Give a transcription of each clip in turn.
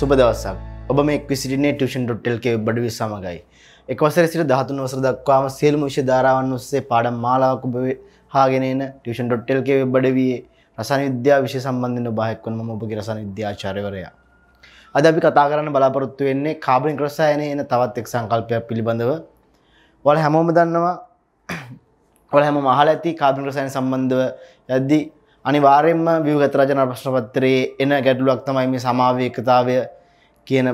සුබ දවසක් ඔබ මේ ක්විසිටිනේ ටියුෂන් ඩොට්ටෙල්කේ බඩවි සමගයි එක් වසරේ සිට 13 වසර දක්වාම සියලුම විෂය ධාරාවන් ඔස්සේ පාඩම් මාලාවක් ඔබ හාගෙන එන ටියුෂන් ඩොට්ටෙල්කේ වෙබ් අඩවියේ රසායන විද්‍යාව විෂය සම්බන්ධයෙන් ඔබ අයෙක් වන මම ඔබගේ රසායන විද්‍යාචාර්යවරයා අද අපි කතා කරන්න බලාපොරොත්තු වෙන්නේ කාබනික රසායනයේ එන තවත් එක් සංකල්පයක් පිළිබඳව ඔයාලා හැමෝම දන්නවා ඔයාලා හැමෝම අහලා ඇති කාබනික රසායන සම්බන්ධව යද්දී අනිවාර්යෙන්ම ව්‍යුගත රචනා ප්‍රශ්න පත්‍රයේ එන ගැටලුවක් තමයි මේ සමාවේකතාවය කියන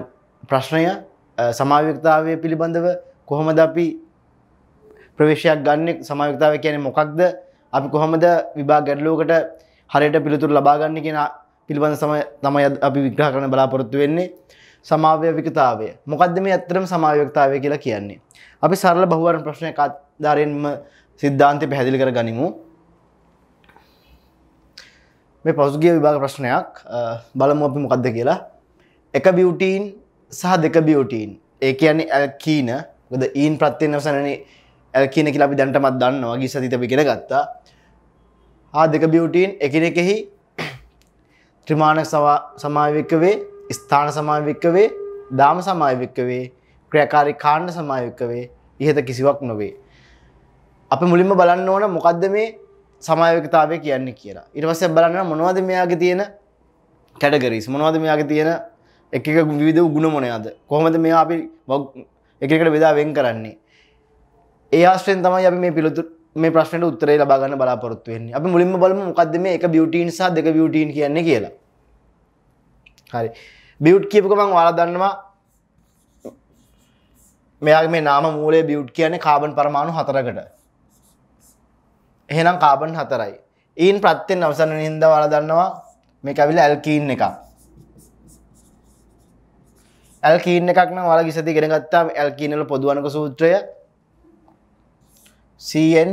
ප්‍රශ්නය සමාවයක්තාවය පිළිබඳව කොහොමද අපි ප්‍රවේශයක් ගන්නෙක් සමායක්තාව කියන මොකක්ද අපි කොහොමද විභා ගැඩලෝකට හරියට පිළිතුර ලබාගන්න කියෙන පිළිබඳ සම තමයි අපි විග්‍රහ කරන බලාපොරොත්තු වෙන්නේ සමාවය විකතාවය මොකක්ද මේ ඇත්තරම සමායක්තාවය කියලා කියන්නේ. අපි සරල බහුවරන් ප්‍රශ්නය කාධාරයෙන්ම සිද්ධාන්තය පැහැදිලි කර ගනිමු මේ පසුගිය විභාග ප්‍රශ්නයක් බලමු අපි මොකක්ද කියලා එක බියවටීන් සහ දෙක බියවටීන් ඒ කියන්නේ ඇල්කීන ගොද ඊන් ප්‍රත්තියනවසනන ඇල්කීන කියලා අපි දැන්ටමත් දන්නවා ගි සතිතපි කෙන ගත්තා ආ දෙක බියවටීන් එකන එකෙහි ත්‍රමාණ සමාවික්කවේ ස්ථාන සමාවික්කවේ දාම සමාවික්කවේ ක්‍රියකාරි කාණ්ඩ සමායුක්කවේ ඉහත කිසිවක් නොවේ අප මුලින්ම බලන්න ඕන මොකක්ද මේ සමයවිකතාවය කියන්නේ කියලා ඉරවස බලන්න මොනවද මෙයාගේ තියෙන කැඩගරීස් මොනවද මෙයාගේ තියෙන එක විවිධ ගුණ මොනයාද කොහොමද මෙයා අපි එකකට වෙදා වෙන් කරන්නේ ඒ ආශ්‍රයෙන් තමයි අපි මේ පිළිතුරු මේ ප්‍රශ්නයට උත්තරේ ලබා ගන්න බලාපොරොත්තු වෙන්නේ. අපි මුලින්ම බලමු මොකද්ද මේ එක බියුටීන් සහ දෙක බියුටීන් කියන්නේ කියලා. හරි. බියුට් කියපුව ගමන් ඔයාලා දන්නවා මෙයාගේ මේ නාම මූලයේ බියුට් කියන්නේ කාබන් පරමාණු හතරකට. එහෙනම් කාබන් හතරයි. ඊන් ප්‍රත්‍යයෙන් අවසන් වෙන හින්දා ඔයාලා දන්නවා මේක ඇවිල්ලා ඇල්කීන් එකක්. ඇල්කීන් එකක් නම් ඔයාලා කිසදී ඉගෙන ගත්තා ඇල්කීන් වල පොදු අණුක සූත්‍රය CN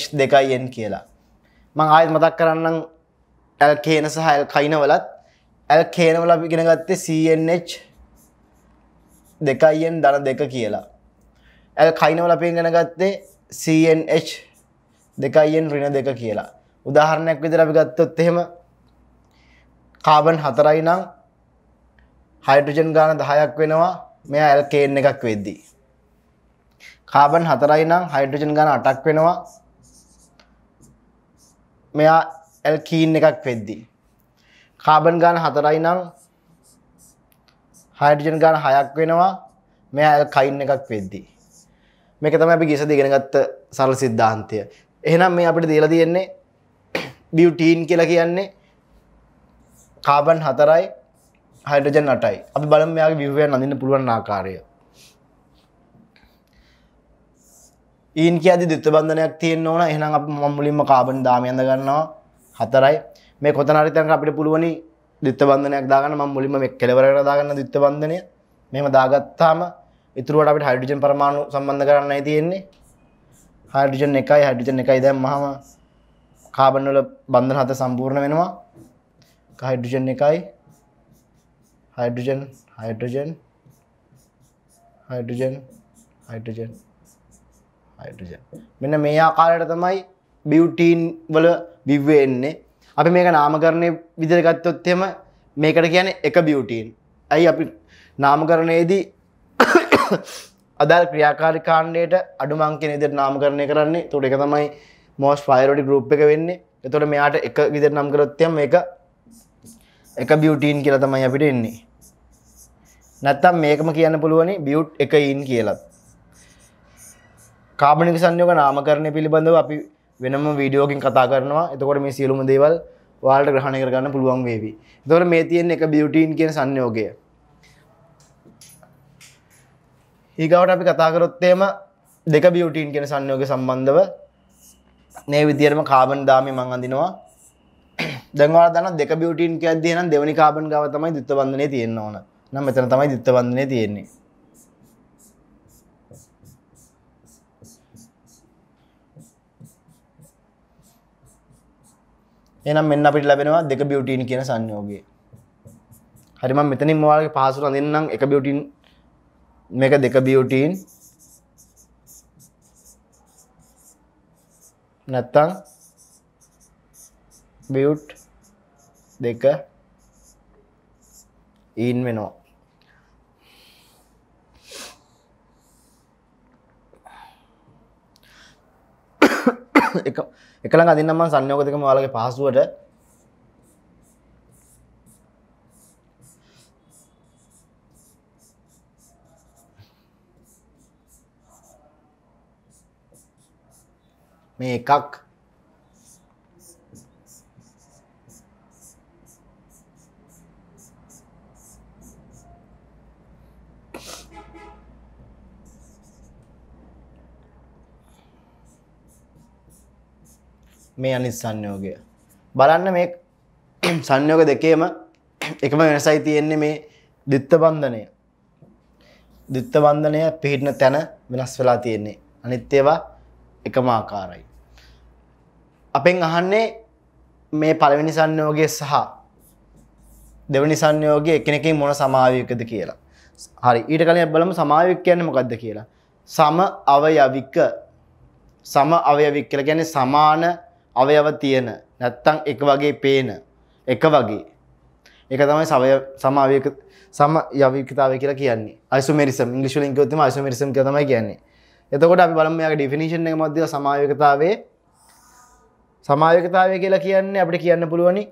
H2N කියලා. මම ආයෙත් මතක් කරන්නම් ඇල්කේන සහ ඇල්කයින වලත් ඇල්කේන වල අපි ඉගෙන ගත්තේ CNH 2N ධන දෙක කියලා. ඇල්කයින වල අපි ඉගෙන ගත්තේ CNH දෙකයියෙන් ඍණ දෙක කියලා. උදාහරණයක් විදිහට අපි ගත්තොත් එහෙම කාබන් 4යි නම් හයිඩ්‍රජන් ගාන 10ක් වෙනවා මෙයා ඇල්කේන් එකක් වෙද්දී. කාබන් 4යි නම් හයිඩ්‍රජන් ගාන 8ක් වෙනවා මෙයා ඇල්කීන් එකක් වෙද්දී. කාබන් ගාන 4යි නම් හයිඩ්‍රජන් ගාන 6ක් වෙනවා මෙයා ඇල්කයින් එකක් වෙද්දී. මේක තමයි අපි ගියසදී ඉගෙන ගත්ත සරල સિદ્ધාන්තය. එහෙනම් මේ අපිට දීලා තියෙන්නේ බියුටීන් කියලා කියන්නේ කාබන් 4යි හයිඩ්‍රජන් 8යි. අපි බලමු මෙයාගේ විවරණ අඳින්න පුළුවන් ආකාරය. ඊන් කියද්දි ද්විත්ව බන්ධනයක් තියෙන්න ඕන. එහෙනම් අපි මම මුලින්ම කාබන් දාමේ අඳ ගන්නවා 4යි. මේ කොතන හරි තැනක අපිට පුළුවනි ද්විත්ව බන්ධනයක් දාගන්න. මම මුලින්ම මේ කෙලවරකට දාගන්න ද්විත්ව බන්ධනය. මෙහෙම දාගත්තාම ඉතුරුවට අපිට හයිඩ්‍රජන් පරමාණු සම්බන්ධ කරන්නයි තියෙන්නේ. හයිඩ්‍රජන් එකයි හයිඩ්‍රජන් එකයි දැම්මහම කාබන් වල බන්ධන හත සම්පූර්ණ වෙනවා. හයිඩ්‍රජන් එකයි hydrogen hydrogen hydrogen hydrogen hydrogen මෙන්න මේ ආකාරයට තමයි බියුටීන් වල විව්ව එන්නේ. අපි මේක නාමකරණය විදිහට ගත්තොත් එහෙම මේකට කියන්නේ එක බියුටීන්. ඇයි අපි නාමකරණයේදී අදාල් ක්‍රියාකාරි කාණ්ඩයට අඩු මංකෙන ඉදිරියට නාමකරණය කරන්නේ. ඒතකොට ඒක තමයි most priority group එක වෙන්නේ. ඒතකොට මෙයාට එක විදිහට නම් කරොත් එම් මේක එක බියුටීන් කියලා තමයි අපිට එන්නේ. නැත්තම් මේකම කියන්න පුළුවනි බියුට් එක ඉන් කියලා. කාබනික සංයෝග නාමකරණය පිළිබඳව අපි වෙනම වීඩියෝකින් කතා කරනවා. එතකොට මේ සියලුම දේවල් ඔයාලට ග්‍රහණය කරගන්න පුළුවන් වේවි. එතකොට මේ තියෙන එක බියුටීන් කියන සංයෝගය. ඒකවට අපි කතාකරොත්තේම දෙක බියවටීන් කෙන සංයෝග සම්බන්ධව මේ විදිරම කාබන් දාමි මං අඳනවා දැන්වා දන්න දෙක බියටීන් ඇදන දෙවනි කාබන් ගව තමයි දුත්ත බන්ධනය තියෙන්න ඕන නම් මෙතන තමයි දුත්ත බන්ධනය තියෙන්නේ එනම් මෙන්න අපිට ලැබෙනවා දෙක බියටීන් කියන සංයෝගය හරිම මෙතනින් මවාගේ පහසු අඳන්නම් එක බියටීන් මේක දෙක බියුටීන් නැත්තං බියුට් දෙක ඊන් වෙනවා එක එකළඟ අදින්නම්ම සංයෝග දෙකම ඔයාලගේ පහසුවට මේ එකක් මේ අනිත් සංයෝගය. බලන්න මේ සංයෝග දෙකේම එකම වෙනසයි තියෙන්නේ මේ දිත්ත බන්ධනය. දිත්ත බන්ධනය පිහිටන තැන වෙනස් වෙලා තියෙන්නේ. අනිත් ඒවා එකම ආකාරයි. අපෙන් අහන්නේ මේ පළවෙනි සංයෝගය සහ දෙවනි සංයෝගය එකිනෙකින් මොන සමාවයකද කියලා. හරි ඊට කලින් බලමු සමාවයක කියන්නේ මොකද්ද කියලා. සම අවයවික සම අවයවික කියලා කියන්නේ සමාන අවයව තියෙන නැත්තම් එක වගේ පේන එක වගේ. ඒක තමයි සමය සමාවයක සම යවිකතාවය කියලා කියන්නේ. අයිසොමෙරිසම් ඉංග්‍රීසි වලින් කිව්වොත් තමයි අයිසොමෙරිසම් කියලා තමයි කියන්නේ. එතකොට අපි බලමයාගේ ඩිෆිනිශන් එක මධ්‍යව සමායකතාවේ සමායකතාවය කියලා කියන්නේ අපිට කියන්න පුළුවනි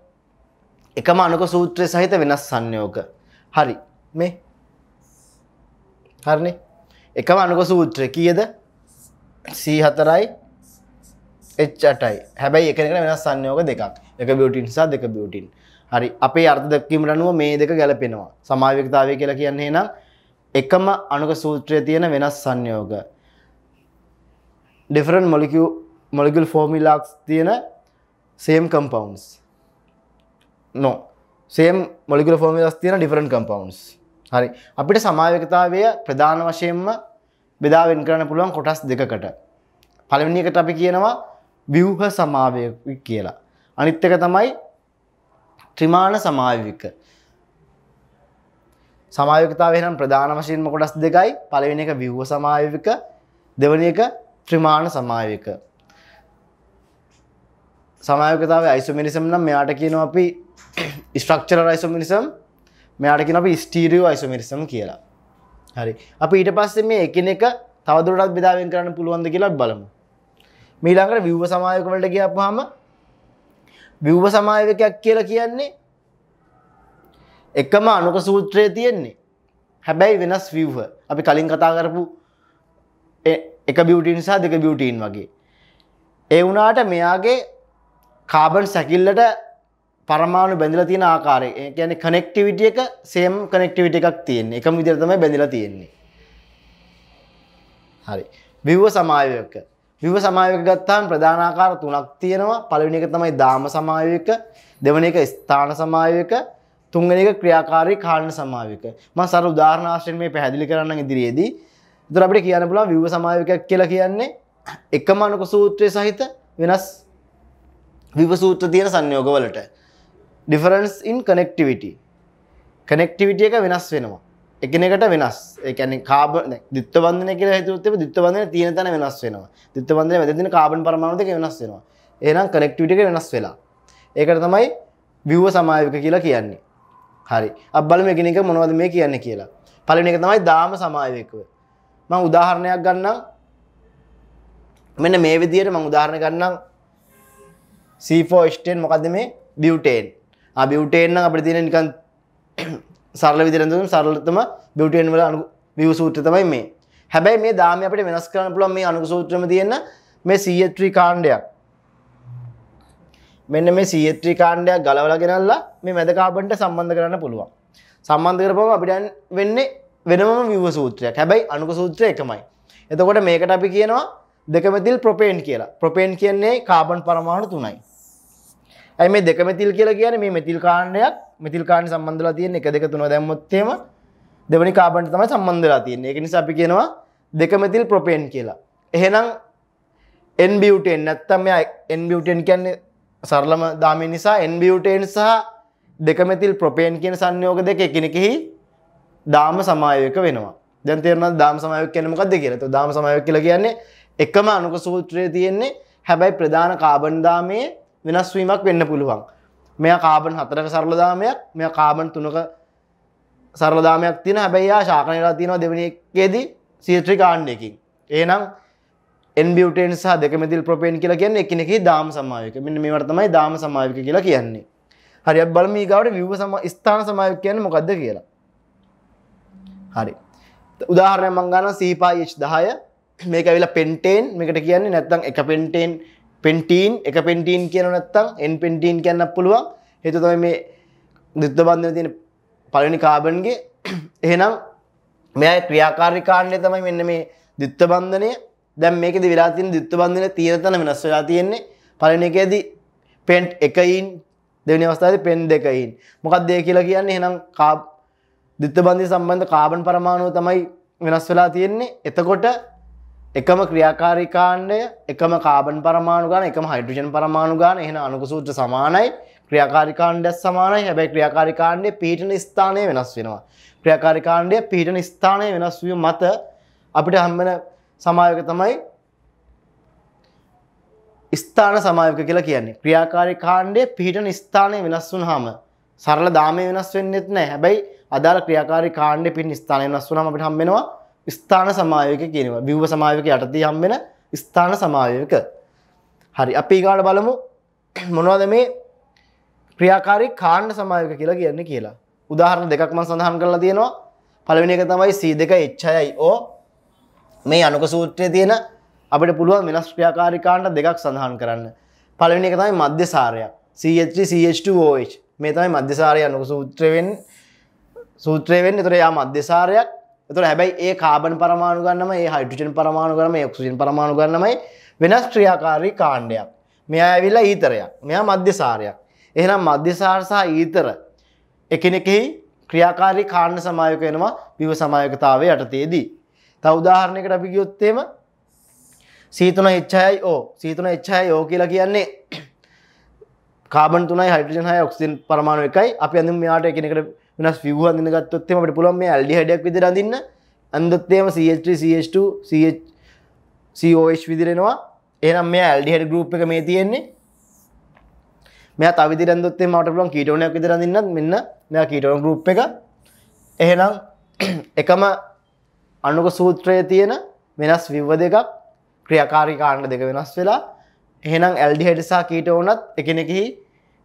එකම අනුක සූත්‍රය සහිත වෙනස් සංයෝග. හරි මේ හරිනේ එකම අනුක සූත්‍රය කීයද? C4යි H8යි. හැබැයි එකිනෙකට වෙනස් සංයෝග දෙකක්. එක බියුටින් සහ දෙක බියුටින්. හරි අපේ අර්ථ දැක්වීමට අනුව මේ දෙක ගැලපෙනවා. සමායකතාවය කියලා කියන්නේ එහෙනම් එකම අණුක සූත්‍රයේ තියෙන වෙනස් සංයෝග. different molecule molecule formulas තියෙන same compounds no same molecular formulas තියෙන different compounds හරි අපිට සමාවේගතාවය ප්‍රධාන වශයෙන්ම බෙදා වෙන් කරන්න පුළුවන් කොටස් දෙකකට පළවෙනි එකට අපි කියනවා ව්‍යුහ සමාවේග කියලා අනිත් එක තමයි ත්‍රිමාණ සමාවේගික සමායකතාව එහෙනම් ප්‍රධාන වශයෙන්ම කොටස් දෙකයි පළවෙනි එක ව්‍යුහ සමායවික දෙවෙනි එක ත්‍රිමාණ සමායක. සමායකතාව යිසුමිනිසම් නම් මෙයාට කියන අපි ස්ට්‍රක්චර රයිසුමිනිසම් මෙයාට කියන අපි ස්ටීරියෝ යිසුමිනිසම් කියලා. හරි අපි ඊට පස්සේ මේ එකින එක තවදුරටත් බෙදාවෙන් කරන්න පුළුවන්ද කියලා බලමු. මීළඟට විව්ව සමායක වලට ගියාපුවාම විව්ව සමායකයක් කියලා කියන්නේ එකම අනුක සූත්‍රය තියෙන්නේ. හැබැයි වෙනස් විව්ව. අපි කලින් කතා කරපු එක බියුටීන් සහ දෙක බියුටීන් වගේ. ඒ වුණාට මෙයාගේ කාබන් සැකිල්ලට පරමාණු බැඳලා තියෙන ආකාරය කියන්නේ කනෙක්ටිවිටි එක සේම් කනෙක්ටිවිටි එකක් තියෙන්නේ. එකම විදිහට තමයි බැඳලා තියෙන්නේ. හරි. විව සමායවක. විව සමායවක ගත්තාම ප්‍රධාන ආකාර තුනක් තියෙනවා. පළවෙනි එක තමයි දාම සමායවක, දෙවෙනි එක ස්ථාන සමායවක, තුන්වෙනි එක ක්‍රියාකාරී කාරණ සමායවක. මම සර උදාහරණ ආශ්‍රයෙන් මේ පැහැදිලි කරන්න ඉදිරියේදී තුර අපිට කියන්න පුළා විව් සමායකයක් කියලා කියන්නේ එකම අනුක සූත්‍රය සහිත වෙනස් විව සූත්‍ර තියෙන සංයෝගවලට ඩිෆරන්ස් ඉන් කනෙක්ටිවිටි කනෙක්ටිවිටිය එක වෙනස් වෙනවා එකනකට වෙනස් එකන කාබ දිත්ත බන්ධන කියර හතුත්තේ දිත්ත බඳන තියෙන තැන වෙනස් වෙනවා දිත්ත බන්ධන වැදින කාබන් පරමාණක වෙනස් වෙනවා ඒනම් කනෙක්ටිවිටික වෙනස් වෙලා ඒකට තමයි විව්ව සමායක කියලා කියන්නේ හරි අබල මේකනක මොනවද මේ කියන්න කියලා පලින එක තමයි දාම සමායකව මම උදාහරණයක් ගන්නම් මෙන්න මේ විදිහට මම උදාහරණ ගන්නම් C4H10 මොකද්ද මේ බියුටේන් ආ බියුටේන් නම් අපිට තියෙන නිකන් සරල විදිහට නේද සරලතම බියුටේන් වල අණු බියු සූත්‍රය තමයි මේ හැබැයි මේ දාමේ අපිට වෙනස් කරන්න පුළුවන් මේ අණු සූත්‍රෙම තියෙන මේ CH3 කාණ්ඩයක් මෙන්න මේ CH3 කාණ්ඩයක් ගලවලා ගෙනල්ලා මේ මැද කාබන්ට සම්බන්ධ කරන්න පුළුවන් සම්බන්ධ කරපුවම අපිට වෙන්නේ වෙනම විව සූත්‍රයක් හැබැයි අනුක සූත්‍රය එකමයි. එතකොට මේකට අපි කියනවා දෙකමතිල් ප්‍රොපේන්් කියලා ප්‍රොපේන්් කියන්නේ කාබන් පරමාණු තුනයි. ඇයි මේ දෙකමතිල් කියලා කියන මේ මෙතිල් කාණ්ඩයක් මෙතිල්කාණ සම්බන්ධලා තියෙන එක දෙක තුන දැම්මොත්තේම දෙවනි කාබන්ට තමයි සම්බන්ධලා තියෙන්නේ එක නිසා අපි කියනවා දෙකමතිල් ප්‍රොපේන්් කියලා. එහෙනම් එන්බියටෙන් නැත්තම් මෙයා එන්බියටෙන් කියන්නේ සරලම දාමය නිසා එන්බියටෙන් සහ දෙකමතිල් ප්‍රොපේන් කියන සංයෝග දෙක එකනෙකෙහි දාම සමායක වෙනවා දැන් තේරෙනවද දාම සමායක කියන්නේ මොකද්ද කියලා? તો දාම සමායක කියලා කියන්නේ එකම අණුක සූත්‍රයේ තියෙන්නේ හැබැයි ප්‍රධාන කාබන් දාමයේ වෙනස් වීමක් වෙන්න පුළුවන්. මෙයා කාබන් 4ක සරල දාමයක්, මෙයා කාබන් 3ක සරල දාමයක් තියෙන හැබැයි යා ශාකන වෙලා තියෙනවා දෙවෙනි එකේදී C3 කාණ්ඩ එකකින්. එහෙනම් n butane සහ දෙකමෙතිල් ප්‍රොපේන් කියලා කියන්නේ එකිනෙකේ දාම සමායක. මෙන්න මේවට තමයි දාම සමායක කියලා කියන්නේ. හරියට බලමු ඊගාවට ව්‍යුහ ස්ථාන සමායක කියන්නේ මොකද්ද කියලා. හරි උදාහරණය මංගන සීපාච් දහය මේක ඇවිල පෙන්ටේන් මේකට කියන්නේ නැත්තං එක පෙන්ටේන් පෙන්ටීන් එක පෙන්ටීන් කියන නැත්තං එන් පෙන්ටීන් කියන්න පුළුවන් හේතුතම මේ දුද්ධ බන්ධන තියෙන පලනි කාබන්ගේ එහෙනම් මෙය ක්‍රියාකාරිකාණය තමයි මෙන්න මේ දිත්ත බන්ධනය දැම් මේක විලාතින් දිත්ත බන්ධන තීරතන වෙනස් වෙලා තියෙන්නේ පලන එකදී පෙන්ට් එකයින් දෙවනි අවස්ථාවේ පෙන් දෙකයින් මොකක් දේ කියලා කියන්නේ එහෙනම් කාබ් දිත්තබන්ධය සම්බන්ධ කාබන් පරමාණුව තමයි වෙනස් වෙලා තියෙන්නේ එතකොට එකම ක්‍රියාකාරිකාණ්ඩය එකම කාබන් පරමාණු ගාන එකම හයිඩ්‍රජන් පරමාණු ගාන එහෙන අණුක සූත්‍ර සමානයි ක්‍රියාකාරිකාණ්ඩයක් සමානයි හැබැයි ක්‍රියාකාරිකාණ්ඩය පිහිටන ස්ථානය වෙනස් වෙනවා ක්‍රියාකාරිකාණ්ඩය පිහිටන ස්ථානය වෙනස් වීම මත අපිට හම්බෙන සමායක තමයි ස්ථාන සමායක කියලා කියන්නේ ක්‍රියාකාරිකාණ්ඩය පිහිටන ස්ථානය වෙනස් වුනහම සරල දාමය වෙනස් වෙන්නෙත් නෑ හැබැයි අදාළ ක්‍රියාකාරි කාණ්ඩෙ පින් ස්ථානය වෙනස් වුණාම අපිට හම් වෙනවා ස්ථාන සමායෝගික කියනවා. ව්‍යුහ සමායෝගික යටතේ හම් වෙන ස්ථාන සමායෝගික. හරි අපි ඊගාට බලමු මොනවද මේ ක්‍රියාකාරී කාණ්ඩ සමායෝගික කියලා කියන්නේ කියලා. උදාහරණ දෙකක් මම සඳහන් කරලා තියෙනවා. පළවෙනි එක තමයි C2H6O මේ අනුක සූත්‍රයේ තියෙන අපිට පුළුවන් වෙනස් ක්‍රියාකාරී කාණ්ඩ දෙකක් සඳහන් කරන්න. පළවෙනි එක තමයි මධ්‍ය සාරයක්. CH3CH2OH. මේ තමයි මධ්‍යසාරය යනක සූත්‍රයෙන් සූත්‍රයෙන් එතර යා මධ්‍යසාරයක් එතුර හැබැයි ඒ කාබන් පරමාණු ගන්නම ඒ හයිටජන් පරමාණු කරම එක්ෂජන් පරමාණු ගන්නමයි වෙනස් ක්‍රියාකාරී කාණ්ඩයක් මෙයා ඇවිල්ලා ඊතරයක් මෙයා මධ්‍යසාරයක් එහෙනම් මධ්‍යසාරසා ඊතර එකනෙකෙහි ක්‍රියාකාරී කාණ්ඩ සමායක වෙනවා පිව සමායකතාවේ යටතේදී. තව උදාහරණයකට අපි ගියොත්තේම සීතුන එච්චයි ඕ සීතුන එච්චයි ඕ කියලා කියන්නේ කාබන් තුනයි හයිටජන් හය ඔක්සින් පරමාණු එකයි අප ඇඳම් මෙයාට එකනකට වෙනස් විියහ අඳගත්තොත්තම අපට පුළන් මේ ඇල්ඩි හඩක් විදි රඳන්න ඇඳොත්තේම CH2CH2CH විදිරෙනවා එනම් මේ ඇල්ඩි හෙඩ ගරුප් එක මේ තියෙන්නේ මෙ තවිදි රන්දොත්තේ මට පුලන් කීටෝනයක් විදිරඳන්න මෙන්න මෙ කීටෝන ගරුප් එක එහෙනම් එකම අනුක සූත්‍රය තියෙන වෙනස් විව්ව දෙකක් ක්‍රියකාරි කාණ්ඩ දෙක වෙනස් වෙලා එහෙනම් ඇල්ඩි හෙඩසා කීට ඕනත් එකනෙකෙහි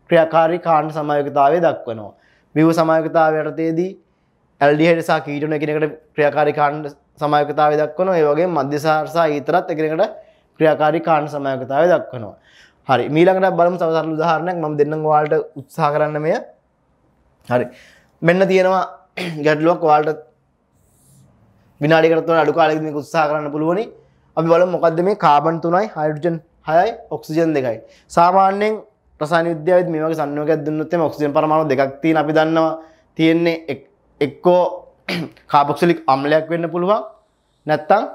ක්‍රියාකාරී කාණ්ඩ සමයකතාවය දක්වනවා. බිහු සමයකතාව යටතේදී ඇල්ඩිහෙටසා කීටන එකනකට ක්‍රියාකාරි කාණ්ඩ සමයකතාව දක්වන ඒ වගේ මධ්‍යසාර්සා ඊතරත් එකනකට ක්‍රියාකාරි කාණ්ඩ සමයකතාව දක්වනවා. හරි මීළඟට බලමු සමසරල උදාහරණයක් මම දෙන්නම් ඔයාලට උත්සාහ කරන්න මෙය. හරි. මෙන්න තියෙනවා ගැටලුවක් ඔයාලට විනාඩිකට තුන අඩු කාලෙකින් මේක උත්සාහ කරන්න පුළුවනි. අපි බලමු මොකද්ද මේ කාබන් 3යි හයිඩ්‍රජන් 6යි ඔක්සිජන් 2යි. සාමාන්‍යයෙන් රසායන විද්‍යාවෙත් මේ වගේ සංයෝගයක් දුන්නොත් එම ඔක්සිජන් පරමාණු දෙකක් තියෙන අපි දන්නවා තියෙන්නේ එක්කෝ කාබොක්සිලික් අම්ලයක් වෙන්න පුළුවන් නැත්තම්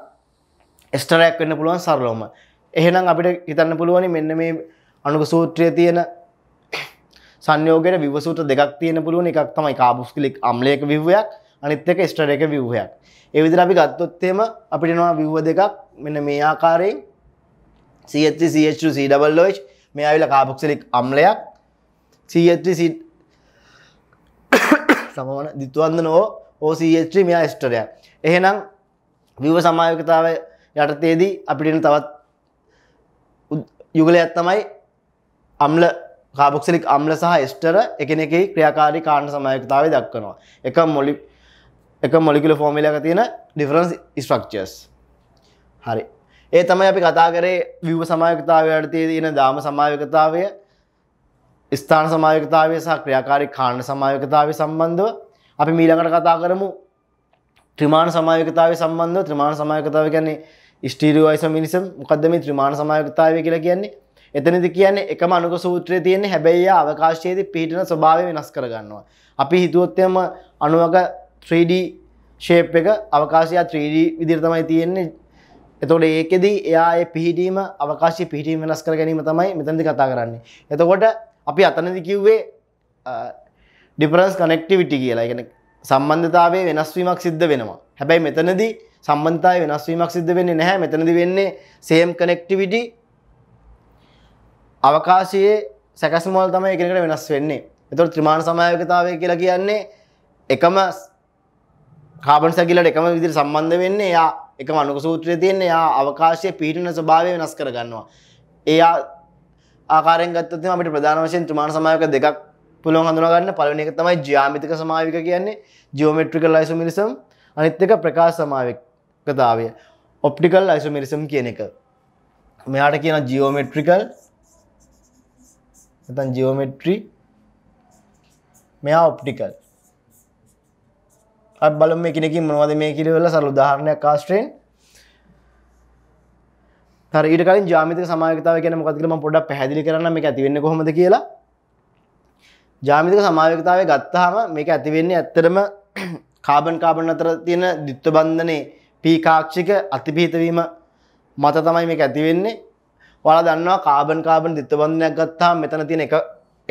එස්ටරයක් වෙන්න පුළුවන් සරලවම. එහෙනම් අපිට හිතන්න පුළුවනි මෙන්න මේ අණුක සූත්‍රයේ තියෙන සංයෝගයට විව සූත්‍ර දෙකක් තියෙන පුළුවන් එකක් තමයි කාබොක්සිලික් අම්ලයක විවයක් අනිත් එක එස්ටර එක විවයක්. ඒ විදිහට අපි ගත්තොත් එහෙම අපිට එනවා විව දෙකක් මෙන්න මේ ආකාරයෙන් CH3 CH2 COOH මේ අවිල කාපොක්සිලික් අම්ලයක් සීත්‍රසිට් සමවන දිත්තුවන්ද නෝ ඕසිත්‍ර මෙයා ස්ටරය එහෙනම් විව සමායකතාව යටතේදී අපිටන තවත් යුගල ඇත්තමයි අම්ල කාපොක්සිලික් අම්ල සහ ස්ටර එකනෙක ක්‍රියාකාරි කාණ්ඩ සමයකතාව දක්වනවා එක මොලි එක මොලිකුල ෆෝමිලක තියෙන ඩිෆරන්ස් ස්ට්‍රක්චර්ස් හරි ඒ තමයි අපි කතා කරේ විව් සමායකතාවයට තියෙන දාම සමායකතාවය ස්ථාන සමායකතාවය සහ ක්‍රියාකාරී කාණ්ඩ සමායකතාවය සම්බන්ධව අපි මීළඟට කතා කරමු ත්‍රිමාණ සමායකතාවය සම්බන්ධව ත්‍රිමාණ සමායකතාව කියන්නේ ස්ටීරියෝයිසම් මිනිසම් මොකද්ද මේ ත්‍රිමාණ සමායකතාවය කියලා කියන්නේ එතනදි කියන්නේ එකම අනුක සූත්‍රයේ තියෙන හැබැයි ආ අවකාශයේදී පිහිටන ස්වභාවය වෙනස් කරගන්නවා අපි හිතුවොත් එම අණුවක 3D shape එක අවකාශය 3D විදිහට තමයි තියෙන්නේ එතකොට ඒකෙදි එයා ඒ පිහිටීම අවකාශය පිහිටීම වෙනස් කර ගැනීම තමයි මෙතනදි කතා කරන්නේ. එතකොට අපි අතනදි කිව්වේ ඩිෆරන්ස් කනෙක්ටිවිටි කියලා. ඒ කියන්නේ සම්බන්ධතාවයේ වෙනස්වීමක් සිද්ධ වෙනවා. හැබැයි මෙතනදී සම්බන්ධතාවයේ වෙනස්වීමක් සිද්ධ වෙන්නේ නැහැ. මෙතනදී වෙන්නේ same connectivity අවකාශයේ සැකසුම වල තමයි එකිනෙකට වෙනස් වෙන්නේ. එතකොට ත්‍රිමාණ සමයකතාවය කියලා කියන්නේ එකම කාබන් සැකිලට එකම විදිර සම්බන්ධ වෙන්නේ එයා එක මනුක සූත්‍රය තියන්නේ යා අවකාශය පිහිටන ස්භාවය වෙනස් කරගන්නවා. එයා ආකාරෙන් ගත්තතිම අපිට ප්‍රධාන වශයෙන් තුමාන සමායක දෙකක් පුළුවන් හඳුනාගන්න පළවෙනි එක තමයි ජ්‍යාමිතික සමාවික කියන්නේ ජියෝමෙට්‍රිකල් අයිසොමිරිසම් අනිත් එක ප්‍රකාශ සමාවිකතාවය ඔප්ටිකල් අයිසොමිරිසම් කියන එක. මෙයාට කියන ජියෝමෙට්‍රිකල් නැත්නම් ජියෝමෙට්‍රි මෙයා ඔප්ටිකල් අප බලම මේ කෙනකින් මොවද මේ කිරවෙල සරු ධාරණයක් කාස්ට්‍රෙන් ඊට කලින් ජාමිත සමායකතාව කියන මොකදකම පොඩක් පැහැදිලි කරන්න මේ ඇතිවෙන්න කොහොමද කියලා ජාමිතික සමායකතාව ගත්තාම මේක ඇතිවෙන්නේ ඇත්තරම කාබන් කාබන් අතර තියෙන දිත්ව බන්ධනය පීකාක්ෂික අතිපිහිතවීම මත තමයි මේ ඇතිවෙන්නේ වල දන්නවා කාබන් කාබන් දිත්ව බන්ධනයක් ගත්තා මෙතන තියෙන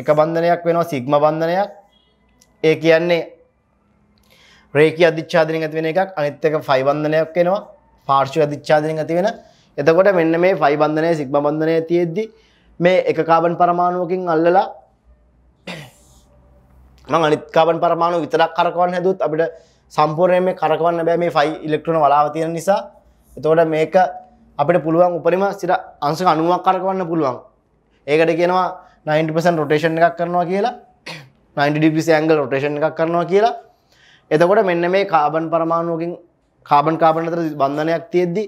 එක බන්ධනයක් වෙනවා සිග්ම බන්ධනයක් ඒ කියන්නේ රේක අධිච්චාදනින් ඇතිවෙන එකක් අනිත්තක ෆයිබන්ධනයක් වෙනවා පාර්ශව අධිච්චාදනින් ඇතිවෙන එතකොට මෙන්න මේ ෆයිබන්ධනය සික්ම බන්ධනය තියෙද්දි මේ එක කාබන් පරමාණුවකින් අල්ලලා මං අනිත්කාබන් පරමාණු විතරක් කරකවන්න හැදුත් අපිට සම්පූර්ණයෙන් මේ කරකවන්න බෑ මේ ෆයි ඉලෙක්ට්‍රෝන වලාව තියෙන නිසා එතකොට මේක අපිට පුළුවන් උපරිම සිර අංශක 90ක් කරකවන්න පුළුවන් ඒකට කියනවා 90% රොටේෂන් එකක් කරනවා කියලා 90 ඩිග්‍රී ඇන්ගල් රොටේෂන් එකක් කරනවා කියලා එතකොට මෙන්න මේ කාබන් පරමාණුවකින් කාබන් කාබන් අතර බන්ධනයක් තියෙද්දි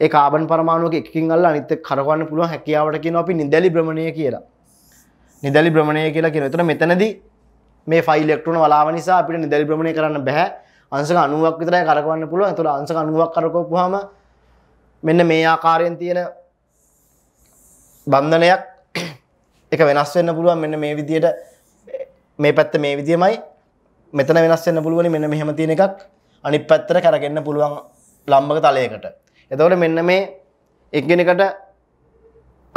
ඒ කාබන් පරමාණුවක එකකින් අල්ල අනිත් කරවන්න පුළුවන් හැකියාවට කියනවා අපි නිදැලි භ්‍රමණය කියලා. නිදැලි භ්‍රමණය කියලා කියනවා. එතන මෙතනදී මේ ෆයි ඉලෙක්ට්‍රෝන වලාව නිසා අපිට නිදැලි භ්‍රමණය කරන්න බෑ. අංශක 90ක් විතරයි කරකවන්න පුළුවන්. එතකොට අංශක 90ක් කරකවපුවාම මෙන්න මේ ආකාරයෙන් තියෙන බන්ධනයක් එක වෙනස් වෙන්න පුළුවන් මෙන්න මේ විදියට මේ පැත්ත මේ විදියමයි මෙතන වෙනස්සන්න පුළුවනි මෙන්න මෙහම තියෙන එකක් අනි පැත්තර කරගන්න පුළුවන් ලම්බක තලයකට. එතවට මෙන්න මේ එක්ගෙනකට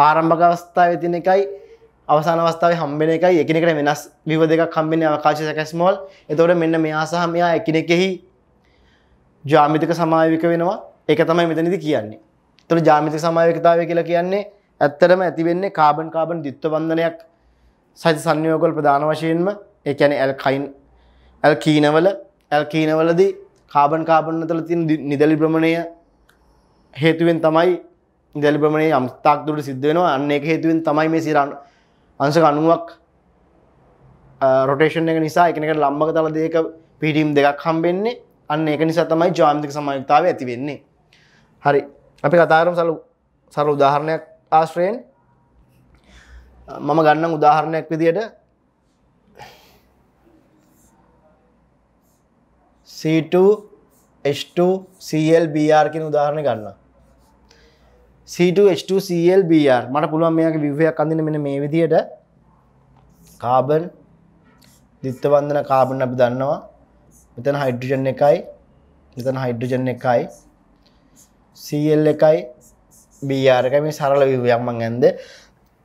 ආරම්භක අවස්ථාව තින එකයි අවසාන අවස්ථාව හම්බෙන එකයි එකනෙකට වෙනස් විව දෙකක් හම්බෙන අවකාශය සැකැස්මෝල් එතවට මෙන්න මෙයා සහ මෙයා එකනෙකෙහි ජාමිතික සමාවික වෙනවා එක තමයි මෙතනිදි කියන්නේ තුළ ජාමිතික සමාවිකතාවය කියලා කියන්නේ ඇත්තරම ඇතිවෙන්නේ කාබන් කාබන් දිත්ව බන්ධනයක් සති සංයෝගොල් ප්‍රධාන වශයෙන්ම එකැන ඇල් කයින් ඇල්කීනවල ඇල්කීනවලදී කාබන් කාබන්න තල තින් නිදලි ප්‍රමණය හේතුවෙන් තමයි ඉදලිපමනේ අම්තාක් දුට සිද්ධ වෙනවා අන්න එක හේතුවෙන් තමයි මේ සිරන්න අංස කනුවක් රොටේෂන් එක නිසා එකනකට ලම්බක තල දෙක පිටීම් දෙකක් හම්බෙන්නේ අන්න එක නිසා තමයි ජාමිතික සමයුක්තාව ඇති වෙන්නේ හරි අපි කතාරම් සලු සර උදාහරණයක් ආශ්‍රයෙන් මම ගන්න උදාහරණයක් විදියට C2 H2 Cl Br කියන උදාහරණ ගන්නවා C2 H2 Cl Br මට පුළුවන් මෙයාගේ ව්‍යුහයක් අඳින්න මෙන්න මේ විදිහට කාබන් දිත්ත බන්ධන කාබන් අපි දන්නවා මෙතන හයිඩ්‍රජන් එකයි මෙතන හයිඩ්‍රජන් එකයි Cl එකයි Br එකයි මේ සරල ව්‍යුහයක් මං ඇන්ද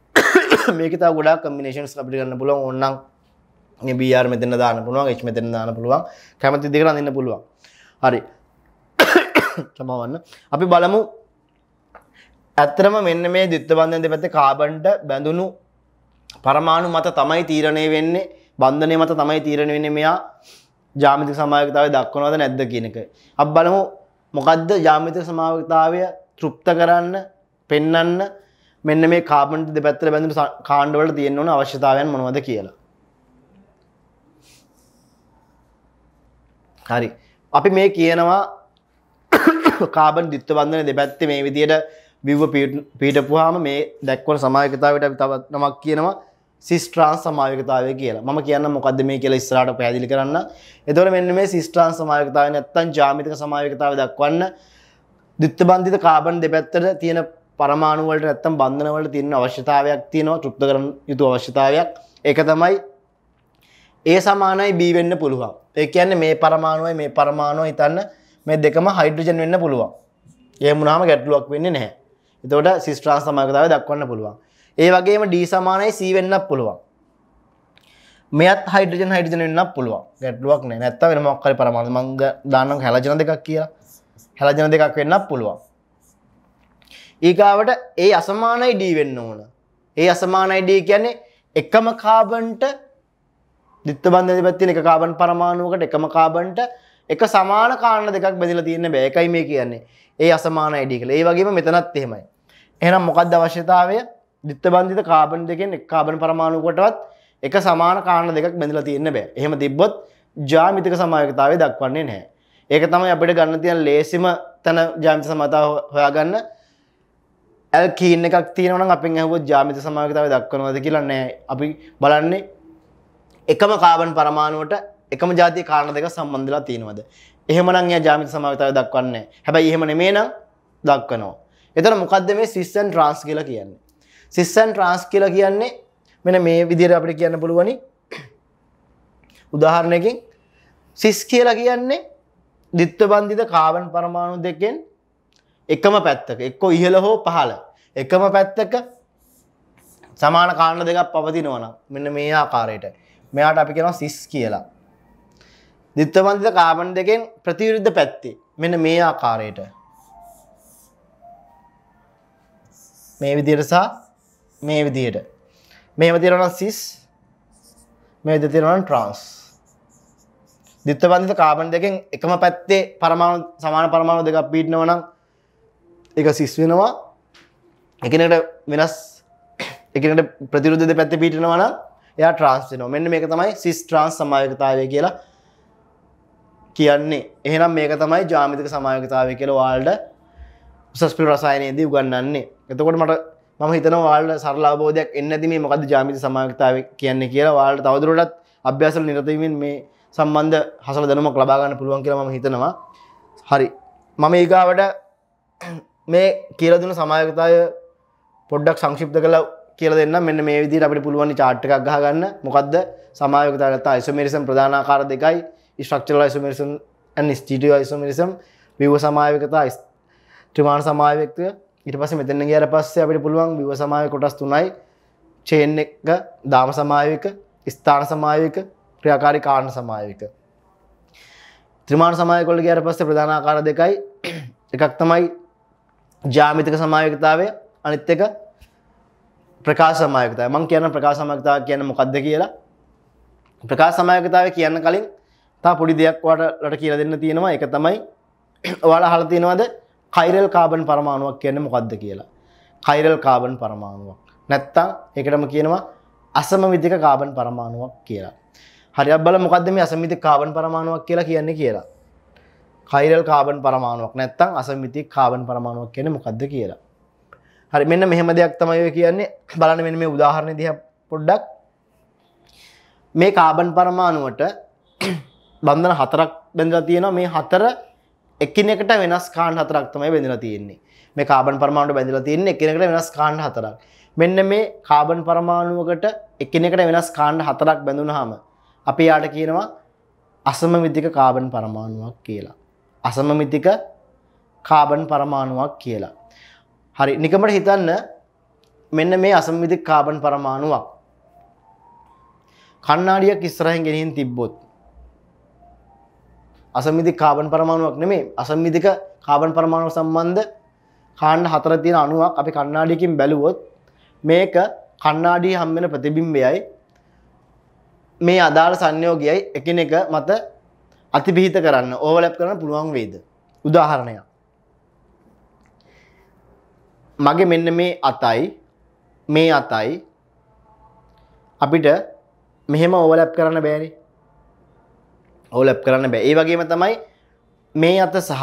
මේක තව ගොඩාක් කම්බිනේෂන්ස් අපිට ගන්න පුළුවන් ඕනනම් බR මෙතන දාන පුළුවන් එච් මෙතන දාන පුළුවන් කැමති දෙක රඳන්න පුළුවන් හරි තමවන්න අපි බලමු ඇත්තරම මෙන්න මේ දිත්ත බන්ධන් දෙ පැත්ත කාබන්ට බැඳුණු පරමාණු මත තමයි තීරණය වෙන්නේ බන්ධනය මත තමයි තීරණ වෙන මෙයා ජාමිතික සමායකතාව දක්වනවද නැද්ද කියනක අප බලමු මොකක්ද ජාමිතික සමාවතාවය තෘප්ත කරන්න පෙන්නන්න මෙන්න මේ කාබන්ට දෙ පැත්තර බැඳු කාණ්ඩවල තියෙන්න්නවන අවශ්‍යතාවයන් මොනවද කියලා හරි අපි මේ කියනවා කාබන් දිත්ත බන්ධන දෙපැත්ත මේ විදියට විව්ව පීටපුහාම මේ දැක්වන සමායකතාවට තවත් නමක් කියනවා සිස්ට්‍රාන් සමායකතාවය කියලා ම කියන්න මොකද මේ කියලා ස්රාට පැදිලි කරන්න එතවට මෙන්න මේ සිස්ට්‍රාන් සමායකතාව නැත්තන් ජාමිතක සමායකතාව දක්වන්න දිත්ත බන්ධිත කාබන් දෙපැත්තට තියෙන පරමාණුවලට නැත්තම් බන්ධනවලට තින්න අවශ්‍යතාවයක් තියෙනවා චුප්ත කරන යුතු අවශ්‍යතාවයක් ඒක තමයි ඒ සමානයි B වෙන්න පුළුවන්. ඒ කියන්නේ මේ පරමාණුවයි මේ පරමාණුව හිතන්න මේ දෙකම හයිඩ්‍රජන් වෙන්න පුළුවන්. එහෙම වුණාම ගැටලුවක් වෙන්නේ නැහැ. එතකොට cis trans සමානතාවය දක්වන්න පුළුවන්. ඒ වගේම D සමානයි C වෙන්නත් පුළුවන්. මෙයත් හයිඩ්‍රජන් හයිඩ්‍රජන් වෙන්නත් පුළුවන්. ගැටලුවක් නැහැ. නැත්තම් වෙන මොකක් හරි පරමාණු මම දාන්නම් හැලජන දෙකක් කියලා. හැලජන දෙකක් වෙන්නත් පුළුවන්. ඊගාවට ඒ අසමානයි D වෙන්න ඕන. ඒ අසමානයි D කියන්නේ එකම කාබන්ට දිත්ත බන්ධ දෙපැත්තේ එක කාබන් පරමාණුවකට එකම කාබන්ට එක සමාන කාණ්ඩ දෙකක් බෙදලා තියෙන බෑ. ඒකයි මේ කියන්නේ. ඒ අසමාන ඇඩිය කියලා. ඒ වගේම මෙතනත් එහෙමයි. එහෙනම් මොකක්ද අවශ්‍යතාවය? දිත්ත බන්ධිත කාබන් දෙකෙන් එක කාබන් පරමාණුවකටවත් එක සමාන කාණ්ඩ දෙකක් බෙදලා තියෙන්න බෑ. එහෙම තිබ්බොත් ජ්‍යාමිතික සමායකතාවය දක්වන්නේ නැහැ. ඒක තමයි අපිට ගන්න තියෙන ලේසිම තන ජ්‍යාමිතික සමාතාව හොයාගන්න. ඇල්කීන් එකක් තියෙනවා නම් අපෙන් ඇහුවොත් ජ්‍යාමිතික සමායකතාවය දක්වනවද කියලා නෑ. අපි බලන්නේ එකම කාබන් පරමාණුවට එකම ජාතිය කාරණ දෙක සම්බන්ධලා තියෙනවද. එහෙමනම් ය ජාමිත සමවිතාව දක්වන්නේ හැබැයි එහෙම නෙමේ නම් දක්වනවා. එතන මොකක්ද මේ සිස්සන් ට්‍රන්ස් කියලා කියන්නේ. සිස්සන් ට්‍රන්ස් කියලා කියන්නේ මෙන මේ විදිහට අපිට කියන්න පුළුවනි උදාහරණයකින් සිස් කියලා කියන්නේ ද්විත්වබන්ධිත කාබන් පරමාණු දෙකෙන් එකම පැත්තක එක්කෝ ඉහළ හෝ පහළ එකම පැත්තක සමාන කාණ්ඩ දෙකක් පවතිනවා නම් මෙන්න මේ ආකාරයට මෙයාට අපි කෙනවා සිස් කියලා. දිත්තබන්ධිත කාබන් දෙකෙන් ප්‍රතිවිරුද්ධ පැත්තේ මෙන මේ ආකාරයට. මේ විදිරසා මේ විදියට. මේම තිරන සිස් මේ දෙතිරන ට්‍රන්ස්. දිත්තබන්ධිත කාබන් දෙකෙන් එකම පැත්තේ පරමාණු සමාන පරමාණු දෙකක් පිටනවනම් එක සිස් වෙනවා එකනට වෙනස් එකනට ප්‍රතිරුද්ධ දෙ පැත්ත පිටනවනම් එයා ට්‍රන්ස්ෙනෝ මෙන්න මේක තමයි සිස් ට්‍රන්ස් සමායකතාවය කියලා කියන්නේ එහෙනම් මේක තමයි ජාමිතික සමායකතාවය කියල වාල්ඩ උසස්පිල් රසායනයේදී උගන්නන්නේ එතකොට මට ම හිතන වාල්ඩ සරලාබෝධයක් එන්නදීම මොකද ජාමිති සමායකතාව කියන්නේ කියලා වාල්ට තවදුරටත් අභ්‍යසල නිරතීමෙන් මේ සම්බන්ධ හසල දැනුමක් ලබාගන්න පුළුවන් කියලා ම හිතනවා හරි මම ඒගාවට මේ කියලදුන සමායකතාය පොඩ්ඩක් සංශිප්ත කලා කියල දෙන්න මෙන්න මේ විදිහට අපිට පුළුවන් chart එකක් ගහගන්න. මොකද්ද? සමායෝගිතා නැත්නම් isomerism ප්‍රධාන ආකාර දෙකයි. structural isomerism and stereo isomerism විව සමායෝගිතා ත්‍රිමාණ සමායෝගිකය. ඊට පස්සේ මෙතන ගියාට පස්සේ අපිට පුළුවන් විව සමායෝගික කොටස් තුනයි. chain එක, දාම සමායෝගික, ස්ථාන සමායෝගික, ක්‍රියාකාරී කාරණ සමායෝගික. ත්‍රිමාණ සමායෝගික වල ගියාට පස්සේ ප්‍රධාන ආකාර දෙකයි. එකක් තමයි ජ්‍යාමිතික සමායෝගිතාවය අනිත් එක ප්‍රකාශසමායකතය මං කියන ප්‍රකාශමක්තා කියන මොකක්ද කියලා ප්‍රකාශසමායකතාව කියන්න කලින් තා පොඩි දෙයක් වට ලට කියල දෙන්න තියෙනවා එක තමයි ඔයාල හලතිනවද කයිරල් කාබන් පරමාණුවක් කියන්න මොකක්ද කියලා කයිරල් කාබන් පරමාණුවක් නැත්තං එකටම කියනවා අසම විදික කාබන් පරමාණුවක් කියලා හරි අබල මොකක්ද මේ අසමිති කාබන් පරමාණුවක් කියලා කියන්නේ කියලා කයිරල් කාබන් පරමාණුවක් නැත්තං අසමිති කාබන් පරමාණුවක් කියන මොකක්ද කියලා හරි මෙන්න මෙහෙම දෙයක් තමයි කියන්නේ බලන මෙන්න මේ උදාහරණ දිහා පොඩ්ඩක් මේ කාබන් පරමාණුවට බන්ධන හතරක් බැඳලා තියෙනවා මේ හතර එකිනෙකට වෙනස් කාණ්ඩ හතරක් තමයි බැඳලා තියෙන්නේ මේ කාබන් පරමාණුවට බැඳලා තියෙන්නේ එකිනෙකට වෙනස් කාණ්ඩ හතරක් මෙන්න මේ කාබන් පරමාණුවකට එකිනෙකට වෙනස් කාණ්ඩ හතරක් බැඳුනහම අපි යාට කියනවා අසමමිතික කාබන් පරමාණුවක් කියලා අසමමිතික කාබන් පරමාණුවක් කියලා හරි නිකමට හිතන්න මෙන්න මේ අසම්විධ කාබන් පරමාණුවක් කන්නාඩියක් ඉස්සරහින් ගෙනහින් තිබ්බොත් අසම්විධ කාබන් පරමාණුවක් නෙමේ අසම්විධික කාබන් පරමාණුව සම්බන්ධ කාණ්ඩ හතර තියෙන අණුවක් අපි කන්නාඩියකින් බැලුවොත් මේක කන්නාඩිය හම්බෙන ප්‍රතිබිම්බයයි මේ අදාළ සංයෝගයයි එකිනෙක මත අතිබිහිත කරන්න ඕවලැප් කරන්න පුළුවන් වේද උදාහරණයක් මගේ මෙන්න මේ අතයි මේ අතයි අපිට මෙහෙම ඕවලැප් කරන්න බෑරි ඕලැප් කරන්න බෑ ඒ වගේම තමයි මේ අත සහ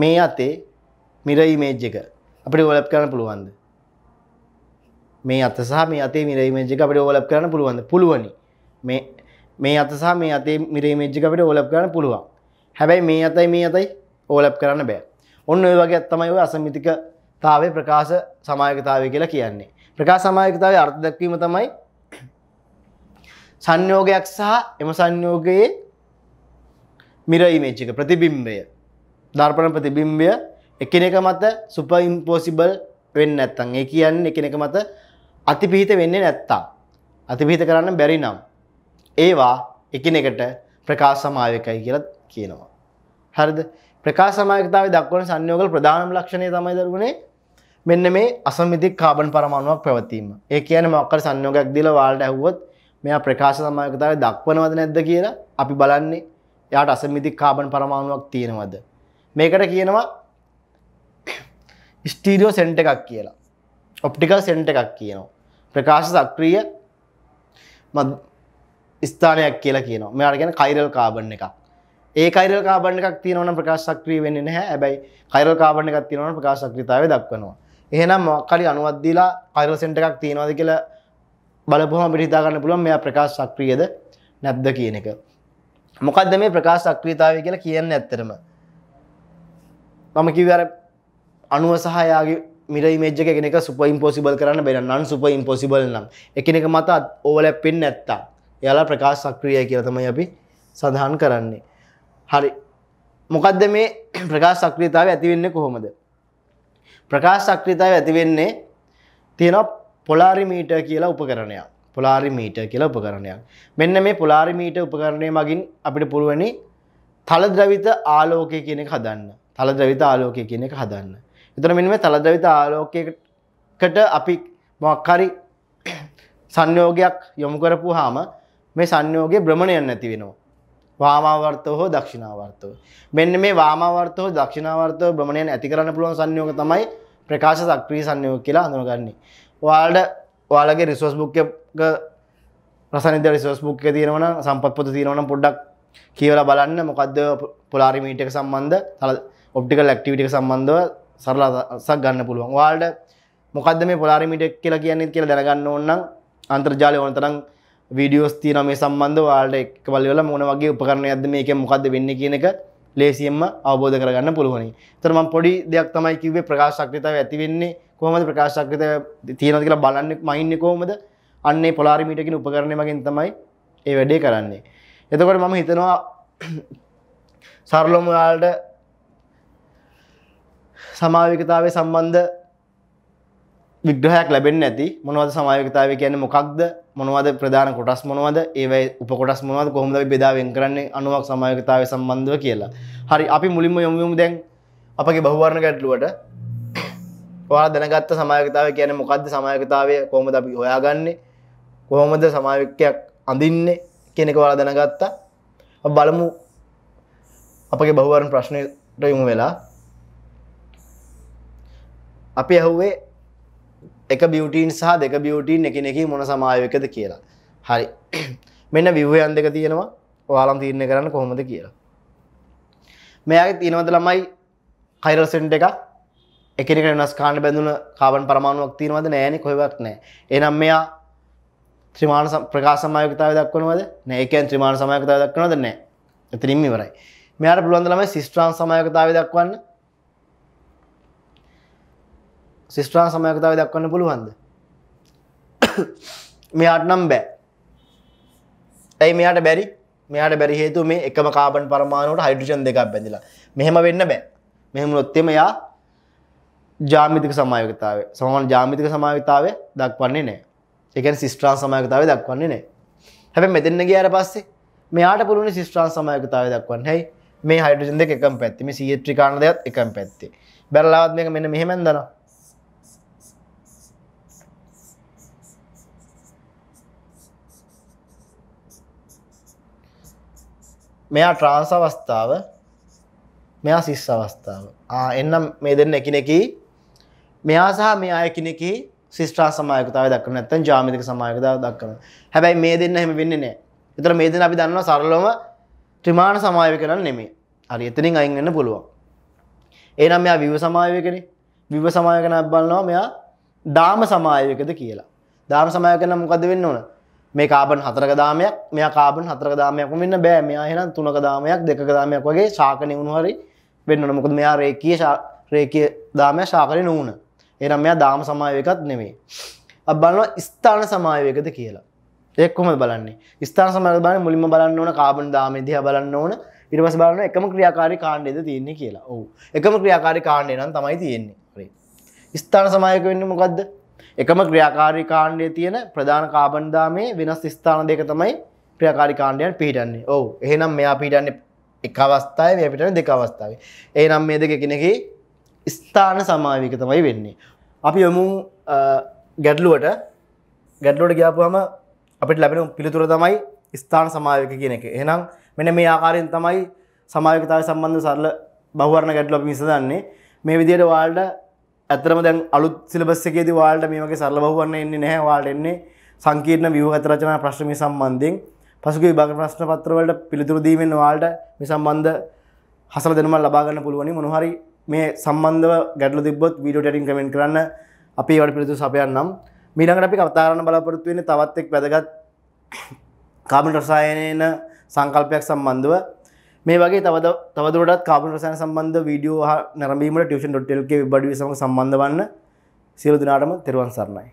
මේ අතේ මිර ඉමේජ් එක අපිට ඕලැප් කරන්න පුළුවන්ද මේ අත සහ මේ අතේ මිර ඉමේජ් එක අපිට ඕලැප් කරන්න පුළුවන්ද පුළුවනි මේ මේ අත සහ මේ අතේ මිර ඉමේජ් එක අපිට ඕලැප් කරන්න පුළුවන් හැබැයි මේ අතයි මේ අතයි ඕලැප් කරන්න බෑ ඔන්න ඔය වගේ තමයි ඔය අසමිතික තාවේ ප්‍රකාශ සමායකතාවය කියලා කියන්නේ. ප්‍රකාශ සමායකතාවේ අර්ථ දැක්වීම තමයි සංයෝගයක් සහ එම සංයෝගයේ mirror image එක ප්‍රතිබිම්බය. දර්පණ ප්‍රතිබිම්බය එකිනෙක මත super impossible වෙන්නේ නැත්තම් ඒ කියන්නේ එකිනෙක මත අතිපිහිත වෙන්නේ නැත්තම් අතිපිහිත කරන්න බැරි නම් ඒවා එකිනෙකට ප්‍රකාශ සමායකයි කියලා කියනවා. හරිද? ප්‍රකාශ සමායකතාවේ දක්වන සංයෝගවල ප්‍රධානම ලක්ෂණය තමයි දරුවනේ මෙන්න මේ අසමිති කාබන් පරමාණුවක් පැවතීම. ඒ කියන්නේ මොකක්ද සංයෝගයක් දීලා ඔයාලට ඇහුවොත් මෙයා ප්‍රකාශ සමායකතාවය දක්වනවද නැද්ද කියලා අපි බලන්නේ එයාට අසමිති කාබන් පරමාණුවක් තියෙනවද. මේකට කියනවා ස්ටීරියෝ සෙන්ට් එකක් කියලා. ඔප්ටිකල් සෙන්ට් එකක් කියනවා. ප්‍රකාශ සක්‍රිය ස්ථානයක් කියලා කියනවා. මෙයාට කියන්නේ කයිරල් කාබන් එකක්. ඒ කයිරල් කාබන් එකක් තියෙනවනම් ප්‍රකාශ සක්‍රිය වෙන්නේ නැහැ. හැබැයි කයිරල් කාබන් එකක් තියෙනවනම් ප්‍රකාශ සක්‍රියතාවය දක්වනවා. එහෙනම් මොකරි අනුවද්දීලා කයිරල් සෙන්ටර් එකක් තියනවාද කියලා බලපුවම අපිට හිතා ගන්න පුළුවන් මෙයා ප්‍රකාශ සක්‍රියද නැද්ද කියන එක. මොකද්ද මේ ප්‍රකාශ සක්‍රියතාවය කියලා කියන්නේ ඇත්තටම? මම කිව්වේ අර 90 සහ යාගේ මිර මේජ් එක එක සුප ඉම්පොසිබල් කරන්න බැරි නන් සුප ඉම්පොසිබල් නම් එකිනෙක මත ඕවලැප්පෙන්නේ නැත්තම් එයාලා ප්‍රකාශ සක්‍රියයි කියලා තමයි අපි සඳහන් කරන්නේ. හරි. මොකද්ද මේ ප්‍රකාශ සක්‍රියතාවය ඇති වෙන්නේ කොහොමද? ප්‍රකාශ සක්‍රියතාවය ඇති වෙන්නේ තියෙනවා පොලාරිමීටර් කියලා උපකරණයක්. පොලාරිමීටර් කියලා උපකරණයක්. මෙන්න මේ පොලාරිමීටර් උපකරණය මගින් අපිට පුළුවනි තල ද්‍රවිත ආලෝකය කියන එක හදන්න. තල ද්‍රවිත ආලෝකය කියන එක හදන්න. එතන මෙන්න මේ තල ද්‍රවිත ආලෝකයකට අපි මොකක් හරි සංයෝගයක් යොමු කරපුවාම මේ සංයෝගයේ භ්‍රමණයක් නැති වෙනවා. වාමාවර්තව හෝ දක්ෂිනාවර්තව. මෙන්න මේ වාමාවර්තව හෝ දක්ෂිනාවර්තව භ්‍රමණයන් ඇති කරන්න පුළුවන් සංයෝග තමයි ප්‍රකාශ සක්්‍රී සන්නයෝ කියලා අඳුනගන්නේ වාල්ඩ වාලගේ රිසෝස් බුක්්ක රසනිද රිසෝස් බුක්්ක තියෙනවන සම්පත්පොත තියෙනවන පොඩ්ඩක් කියවලා බලන්න මොකක්ද පොලාරිමීටක සම්බන්ධ තල ඔප්ටිකල් ලක්ටිවිටික සම්බන්ධව සරලාසක් ගන්න පුළුවන් වාල්ඩ මොකද මේ පොලාරිමිටක් කියලා කියන්නේ කියලා දැනගන්න ඕන්නම් අන්තර්ජාලය ඕන තරම් වීඩියෝස් තියෙනවා මේ සම්බන්ධව වාල්ඩ එක බලවලා මොන වගේ උපකරණයක්ද මේකෙන් මොකද්ද වෙන්නේ කියන එක ලේසියෙන්ම අවබෝධ කරගන්න පුළුවනි තරම පොඩි දෙයක් තමයි කිවේ ප්‍රකාශක්්‍රතාව ඇතිවෙන්නේ කොහමද ප්‍රකාශක්්‍රත තියෙන කියලා බලන්න මයින්න කෝමද අන්නේ පොලාරිමිටකින් උපකරණය මගින් තමයි ඒ වැඩේ කරන්නේ. එතකොට මම හිතනවා සරලොමයාල්ට සමාවිකතාවේ සම්බන්ධ විග්‍රහයක් ලැබෙන් ඇති මොනවද සමායකතාව කියන මොකක්ද මොනවද ප්‍රධාන කොටස් මොනවද ඒවයි උපකොටස් මොනවද කොහොමද බෙදාවෙන් කරන්නේ අනුවක් සමායකතාව සම්බන්ධව කියලා හරි අපි මුලින්ම යොමුයමු දැන් අපගේ බහුවරණ ගැටලුවට ඔයාලා දැනගත්ත සමායකතාව කියන්නේ මොකද්ද සමායකතාවය කොහොමද අපි හොයාගන්නේ කොහොමද සමායකයක් අඳින්නේ කියන එක ඔයාලා දැනගත්තා අපි බලමු අපගේ බහුවරණ ප්‍රශ්නෙට යොමු වෙලා අපි ඇහුවේ එක බියවටීන් සහ දෙක බියවටීන් එක එක මොන සමායකද කියලා හරි මෙන්න විව්හයන් දෙක තියෙනවා ඔයාලම් තීරණය කරන්න කොහොමද කියලා මෙයාගේ තියෙනවද ළමයි කයිරසෙන්ට් එක එකනික වෙනස් කාණ්ඩ බැඳුන කාබන් පරමාණුවක් තියෙනවද නෑනෙ කොහෙවත් නෑ එනම් මෙයා ත්‍රිමාණ ප්‍රකාශ සමායකතාව දක්වනවද නෑ ඒකෙන් ත්‍රිමාණ සමායකතාව දක්වනවද නෑ එතනින්ම ඉවරයි මෙයාට පුළුවන් ළමයි සිස්ට්‍රාන් සමායකතාවය දක්වන්න සිස්ට්‍රා සමයකතාව දක්වන්න පුළුවන්ද මෙයාට නම් බෑ ඇයි මෙයාට බැරි මෙයාට බැරි හේතු මේ එකම කාබන් පරමාණුවට හයිඩ්‍රජන් දෙකක් බැඳිලා මෙහෙම වෙන්න බෑ මෙහෙම වුණොත් එයා ජ්‍යාමිතික සමායකතාවය සමාන ජ්‍යාමිතික සමායකතාවය දක්වන්නේ නැහැ ඒ කියන්නේ සිස්ට්‍රා සමායකතාවය දක්වන්නේ නැහැ හැබැයි මෙතන ගියාට පස්සේ මෙයාට පුළුවන් සිස්ට්‍රා සමායකතාවය දක්වන්න හැයි මේ හයිඩ්‍රජන් දෙක එකම පැත්තේ මේ CH3 කාණ්ඩ දෙකත් එකම පැත්තේ බැලලාවත් මේක මෙන්න මෙහෙම යනවා මෙයා ට්‍රාන්ස් අවස්ථාව මෙයා සිස් අවස්ථාව එන්නම් මේ දෙන්න එකනෙකි මෙයා සහ මෙයා එකනෙකි සිස්ට්‍රා සමායකතාව දක්න ඇත්තන් ජාමික සමායකතාව දක්වන හැබැයි මේ දෙන්න හෙම වෙන්න නෑ එතර මේ දෙන අපි දන්න සරලොම ත්‍රමාණ සමායව කරන්න නෙමේ හරි එතනින් අයින්න්න පුළුවන් ඒනම් මෙයා විව සමායය කරේ විව සමායකන බන්නවා මෙයා දාම සමායකද කියලා දාම සමායකන මොකද වෙන්න ඕන මේ කාබන් හතරක දාමයක් මෙයා කාබන් හතරක දාමයක් වෙන්න බෑ මෙයා එහෙනම් තුනක දාමයක් දෙකක දාමයක් වගේ ශාකණේ වුණු හරි වෙන්න ඕන මොකද මෙයා රේකීය රේකීය දාමයක් ශාකණේ නුණ එහෙනම් මෙයා දාම සමායවයකත් නෙමෙයි අපි බලනවා ස්ථාන සමායවයකද කියලා ඒක කොහොමද බලන්නේ ස්ථාන සමායවයක බලන්නේ මුලින්ම බලන්න ඕන කාබන් දාමේ දිහා බලන්න ඕන ඊට පස්සේ බලන්න එකම ක්‍රියාකාරී කාණ්ඩයද තියෙන්නේ කියලා ඔව් එකම ක්‍රියාකාරී කාණ්ඩය නම් තමයි තියෙන්නේ හරි ස්ථාන සමායවයක වෙන්නේ මොකද්ද එකම ක්‍රියාකාරී කාණ්ඩය තියෙන ප්‍රධාන කාබන්දාමේ වෙනස් ස්ථාන දෙක තමයි ක්‍රියාකාරී කාණ්ඩයන් පිහිටන්නේ. ඔව්. එහෙනම් මෙයා පිහිටන්නේ එක අවස්ථාවේ මෙයා පිහිටන්නේ දෙක අවස්ථාවේ. එහෙනම් මේ දෙක එකිනෙකේ ස්ථාන සමාවේග තමයි වෙන්නේ. අපි යමු ගැටලුවට ගැටලුවට ගියාපුවම අපිට ලැබෙන පිළිතුර තමයි ස්ථාන සමාවේග කියන එක. එහෙනම් මෙන්න මේ ආකාරයෙන් තමයි සමාවේගතාවය සම්බන්ධ සරල බහුවර්ණ ගැටලුව අපි විසඳන්නේ. මේ විදිහට ඔයාලට ඇතරම දැන් අලුත් සිලබස්සකේද වාල්ට මේමගේ සරලබහුවන්න එන්නේ නැහැ වාල්ට එන්නේ සංකීර්ණ වියහ අතරචනා ප්‍රශ්මි සම්බන්ධින් පසුගේ විභාග ප්‍රශ්න පත්‍රවලට පිළිතුරදීමෙන් වාල්ට මේ සම්බන්ධ හසල දෙනම ලබාගන්න පුළුවනි මොනහරි මේ සම්බන්ධව ගැටල තිබොත් වීඩියෝ ටටින් කමෙන්ට් කරන්න අපි වට පිළිතු සපයන් නම් මීළඟට අපි කතාරන්න බලාපොරොත්තු වෙන්නේ තවත් එක් වැදගත් කාබන් රසායනයන සංකල්පයක් සම්බන්ධව මේ වගේ තවද තවදුරටත් කාබන රසයන සම්බන්ධ වීඩියෝ හා නැරඹීමට ටියුෂන්.lk වෙබ් අඩවිය සමග සම්බන්ධ වන්න සියලු දෙනාටම තෙරුවන් සරණයි